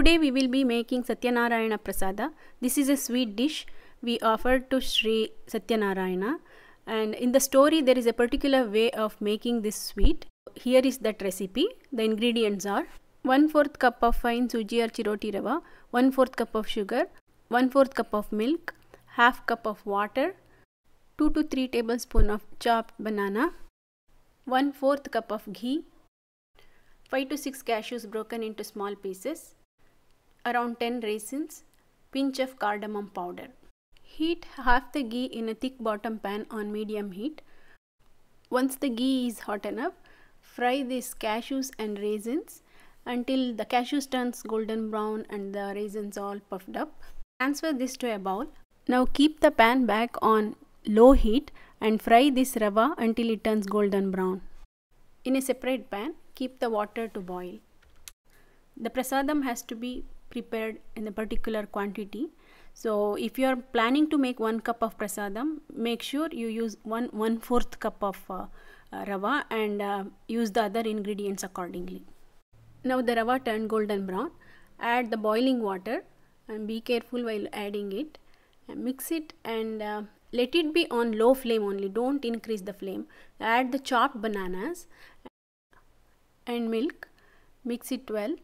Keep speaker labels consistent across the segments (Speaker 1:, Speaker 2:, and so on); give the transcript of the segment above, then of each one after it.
Speaker 1: Today we will be making Satyanarayana Prasada. This is a sweet dish we offered to Sri Satyanarayana and in the story there is a particular way of making this sweet. Here is that recipe. The ingredients are 1 4th cup of fine suji or chiroti rava, 1 4th cup of sugar, 1 4th cup of milk, half cup of water, 2 to 3 tablespoon of chopped banana, 1 4th cup of ghee, 5 to 6 cashews broken into small pieces, around 10 raisins, pinch of cardamom powder. Heat half the ghee in a thick bottom pan on medium heat. Once the ghee is hot enough, fry these cashews and raisins until the cashews turns golden brown and the raisins all puffed up. Transfer this to a bowl. Now keep the pan back on low heat and fry this rava until it turns golden brown. In a separate pan, keep the water to boil. The prasadam has to be prepared in a particular quantity so if you are planning to make one cup of prasadam make sure you use one one fourth cup of uh, uh, rava and uh, use the other ingredients accordingly now the rava turned golden brown add the boiling water and be careful while adding it mix it and uh, let it be on low flame only don't increase the flame add the chopped bananas and milk mix it well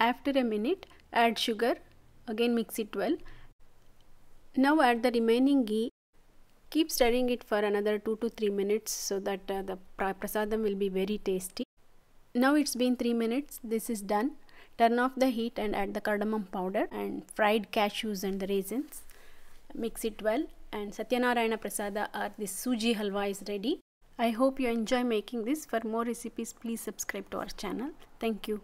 Speaker 1: after a minute, add sugar, again mix it well. Now add the remaining ghee. Keep stirring it for another 2 to 3 minutes so that uh, the prasadam will be very tasty. Now it's been 3 minutes, this is done. Turn off the heat and add the cardamom powder and fried cashews and the raisins. Mix it well and Satyanarayana Prasada or this suji halwa is ready. I hope you enjoy making this. For more recipes, please subscribe to our channel. Thank you.